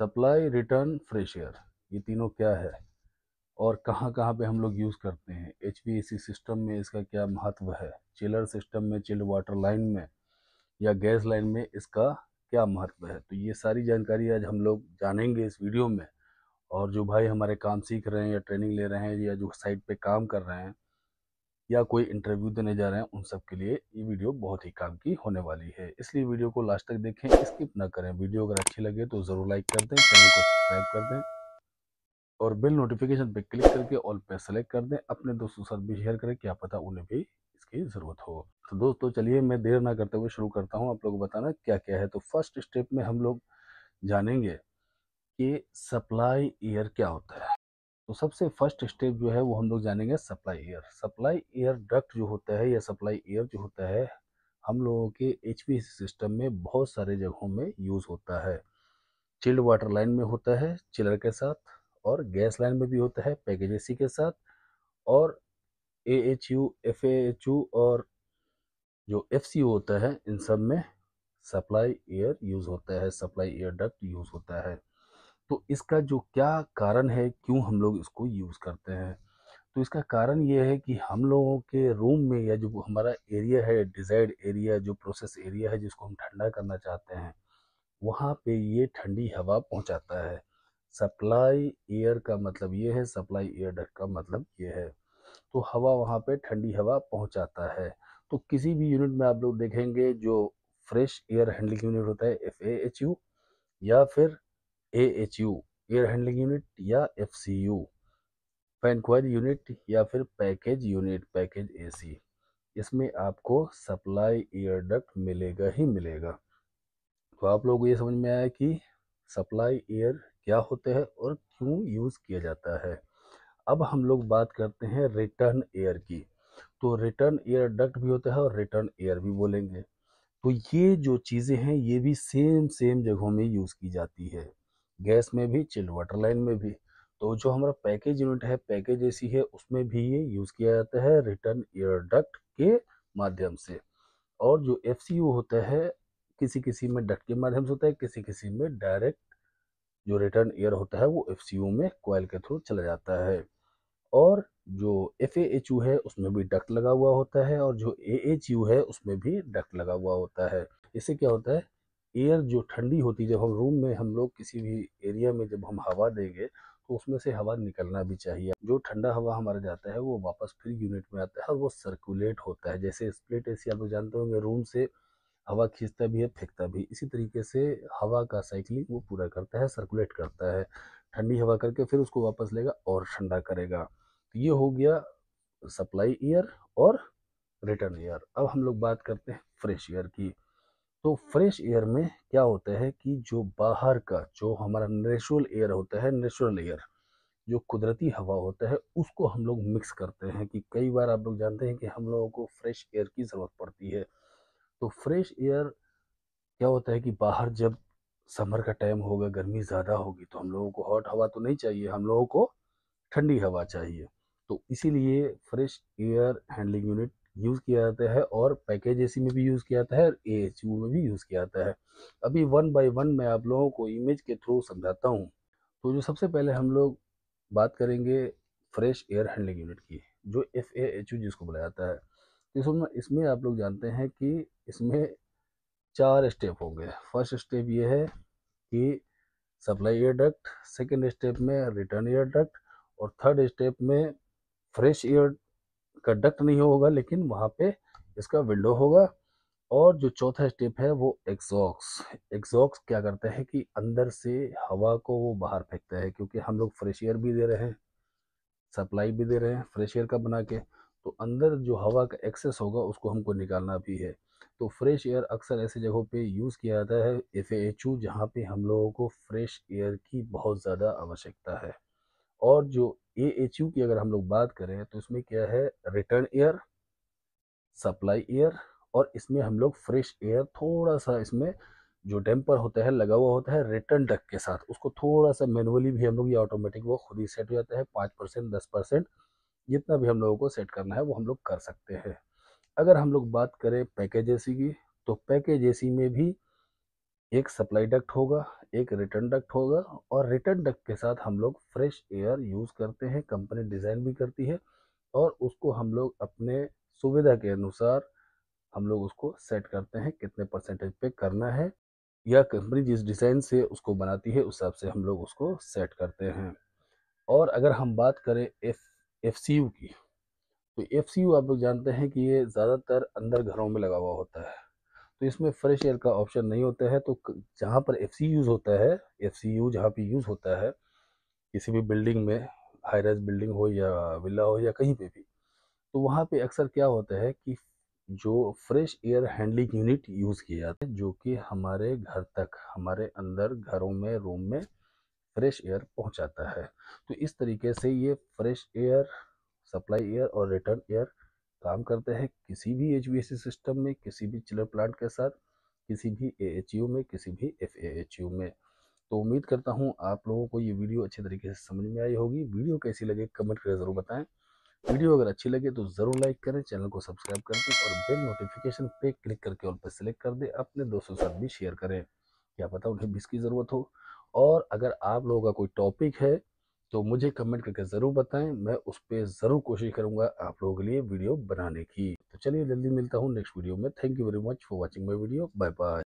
supply return fresh air ये तीनों क्या है और कहाँ कहाँ पे हम लोग यूज़ करते हैं एच सिस्टम में इसका क्या महत्व है चिलर सिस्टम में चिल्ड वाटर लाइन में या गैस लाइन में इसका क्या महत्व है तो ये सारी जानकारी आज हम लोग जानेंगे इस वीडियो में और जो भाई हमारे काम सीख रहे हैं या ट्रेनिंग ले रहे हैं या जो साइट पे काम कर रहे हैं या कोई इंटरव्यू देने जा रहे हैं उन सब के लिए ये वीडियो बहुत ही काम की होने वाली है इसलिए वीडियो को लास्ट तक देखें स्किप ना करें वीडियो अगर अच्छी लगे तो ज़रूर लाइक कर दें चैनल को सब्सक्राइब कर दें और बिल नोटिफिकेशन पे क्लिक करके ऑल पे सेलेक्ट कर दें अपने दोस्तों साथ भी शेयर करें क्या पता उन्हें भी इसकी ज़रूरत हो तो दोस्तों चलिए मैं देर ना करते हुए शुरू करता हूँ आप लोगों को बताना क्या क्या है तो फर्स्ट स्टेप में हम लोग जानेंगे कि सप्लाई ईयर क्या होता है तो सबसे फर्स्ट स्टेप जो है वो हम लोग जानेंगे supply air supply air duct जो होता है या सप्लाई एयर जो होता है हम लोगों के एच सिस्टम में बहुत सारे जगहों में यूज़ होता है चिल्ड वाटर लाइन में होता है चिलर के साथ और गैस लाइन में भी होता है पैकेज के साथ और A H U F H U और जो एफ सी होता है इन सब में सप्लाई एयर यूज़ होता है सप्लाई एयर डक्ट यूज़ होता है तो इसका जो क्या कारण है क्यों हम लोग इसको यूज़ करते हैं तो इसका कारण ये है कि हम लोगों के रूम में या जो हमारा एरिया है डिज़ायर्ड एरिया जो प्रोसेस एरिया है जिसको हम ठंडा करना चाहते हैं वहाँ पे ये ठंडी हवा पहुँचाता है सप्लाई एयर का मतलब ये है सप्लाई एयर का मतलब ये है तो हवा वहाँ पे ठंडी हवा पहुँचाता है तो किसी भी यूनिट में आप लोग देखेंगे जो फ्रेश एयर हैंडलिंग यूनिट होता है एफ ए एच यू या फिर A H U air handling unit या F C U fan coil unit या फिर package unit package A C इसमें आपको सप्लाई एयर डक्ट मिलेगा ही मिलेगा तो आप लोगों को ये समझ में आया कि सप्लाई एयर क्या होते हैं और क्यों यूज़ किया जाता है अब हम लोग बात करते हैं रिटर्न एयर की तो रिटर्न एयर डक्ट भी होता है और रिटर्न एयर भी बोलेंगे तो ये जो चीज़ें हैं ये भी सेम सेम जगहों में यूज़ की जाती है गैस में भी चिल्ड वाटर लाइन में भी तो जो हमारा पैकेज यूनिट है पैकेज एसी है उसमें भी ये यूज़ किया जाता है रिटर्न एयर डक्ट के माध्यम से और जो एफ होता है किसी किसी में डक्ट के माध्यम से होता है किसी किसी में डायरेक्ट जो रिटर्न एयर होता है वो एफ में कोयल के थ्रू चला जाता है और जो एफ है उसमें भी डक्ट लगा हुआ होता है और जो ए है उसमें भी डक्ट लगा हुआ होता है इससे क्या होता है एयर जो ठंडी होती जब हम रूम में हम लोग किसी भी एरिया में जब हम हवा देंगे तो उसमें से हवा निकलना भी चाहिए जो ठंडा हवा हमारा जाता है वो वापस फिर यूनिट में आता है और वो सर्कुलेट होता है जैसे स्प्लिट ए आप लोग जानते होंगे रूम से हवा खींचता भी है फेंकता भी इसी तरीके से हवा का साइकिलिंग वो पूरा करता है सर्कुलेट करता है ठंडी हवा करके फिर उसको वापस लेगा और ठंडा करेगा तो ये हो गया सप्लाई ईयर और रिटर्न ईयर अब हम लोग बात करते हैं फ्रेश ईयर की तो फ्रेश एयर में क्या होता है कि जो बाहर का जो हमारा नेचुरल एयर होता है नेचुरल एयर जो कुदरती हवा होता है उसको हम लोग मिक्स करते हैं कि कई बार आप लोग जानते हैं कि हम लोगों को फ्रेश एयर की ज़रूरत पड़ती है तो फ्रेश एयर क्या होता है कि बाहर जब समर का टाइम होगा गर्मी ज़्यादा होगी तो हम लोगों को हॉट हवा तो नहीं चाहिए हम लोगों को ठंडी हवा चाहिए तो इसीलिए fresh air handling unit use किया जाता है और पैकेज ए में भी यूज़ किया जाता है और ए एच यू में भी यूज़ किया जाता है अभी वन बाय वन मैं आप लोगों को इमेज के थ्रू समझाता हूँ तो जो सबसे पहले हम लोग बात करेंगे फ्रेश एयर हैंडलिंग यूनिट की जो एफ ए एच यू जिसको बुलाया जाता है तो इसमें इसमें आप लोग जानते हैं कि इसमें चार स्टेप होंगे फर्स्ट स्टेप ये है कि supply air duct second step में रिटर्न एयर डक्ट और थर्ड स्टेप में फ्रेश एयर कंडक्ट नहीं होगा लेकिन वहाँ पे इसका विंडो होगा और जो चौथा स्टेप है वो एक्सॉक्स एक्सॉक्स क्या करता है कि अंदर से हवा को वो बाहर फेंकता है क्योंकि हम लोग फ्रेश एयर भी दे रहे हैं सप्लाई भी दे रहे हैं फ्रेश एयर का बना के तो अंदर जो हवा का एक्सेस होगा उसको हमको निकालना भी है तो फ्रेश एयर अक्सर ऐसे जगहों पे यूज़ किया जाता है एफ ए एच यू जहाँ पर हम लोगों को फ्रेश एयर की बहुत ज़्यादा आवश्यकता है और जो ए एच यू की अगर हम लोग बात करें तो इसमें क्या है रिटर्न एयर सप्लाई एयर और इसमें हम लोग फ्रेश एयर थोड़ा सा इसमें जो डैम्पर होता है लगा हुआ होता है रिटर्न डक के साथ उसको थोड़ा सा मैनुअली भी हम लोग ये ऑटोमेटिक वो खुद ही सेट हो जाता है पाँच परसेंट दस परसेंट जितना भी हम लोगों को सेट करना है वो हम लोग कर सकते हैं अगर हम लोग बात करें पैकेज एसी की तो पैकेज एसी में भी एक सप्लाई डक्ट होगा एक रिटर्न डक्ट होगा और रिटर्न डक्ट के साथ हम लोग फ्रेश एयर यूज़ करते हैं कंपनी डिज़ाइन भी करती है और उसको हम लोग अपने सुविधा के अनुसार हम लोग उसको सेट करते हैं कितने परसेंटेज पे करना है या कंपनी जिस डिज़ाइन से उसको बनाती है उस हिसाब से हम लोग उसको सेट करते हैं और अगर हम बात करें एफ एफ की तो एफ आप लोग जानते हैं कि ये ज़्यादातर अंदर घरों में लगा हुआ होता है तो इसमें फ्रेश एयर का ऑप्शन नहीं होता है तो जहाँ पर एफ यूज़ होता है एफ सी यू जहाँ पर यूज़ होता है किसी भी बिल्डिंग में हाई राइज बिल्डिंग हो या विला हो या कहीं पे भी तो वहाँ पे अक्सर क्या होता है कि जो fresh air handling unit use किया जाता है जो कि हमारे घर तक हमारे अंदर घरों में रूम में फ्रेश एयर पहुँचाता है तो इस तरीके से ये फ्रेश एयर सप्लाई एयर और रिटर्न एयर काम करते हैं किसी भी एच सिस्टम में किसी भी चिलर प्लांट के साथ किसी भी ए में किसी भी एफ में तो उम्मीद करता हूँ आप लोगों को ये वीडियो अच्छे तरीके से समझ में आई होगी वीडियो कैसी लगे कमेंट करके ज़रूर बताएं वीडियो अगर अच्छी लगे तो ज़रूर लाइक करें चैनल को सब्सक्राइब कर दें और बेल नोटिफिकेशन पे क्लिक करके ऑल पर सिलेक्ट कर दें अपने दोस्तों के साथ भी शेयर करें क्या पता उन्हें भी इसकी ज़रूरत हो और अगर आप लोगों का कोई टॉपिक है तो मुझे कमेंट करके ज़रूर बताएं मैं उस पर ज़रूर कोशिश करूंगा आप लोगों के लिए वीडियो बनाने की तो चलिए जल्दी मिलता हूँ नेक्स्ट वीडियो में thank you very much for watching my video bye bye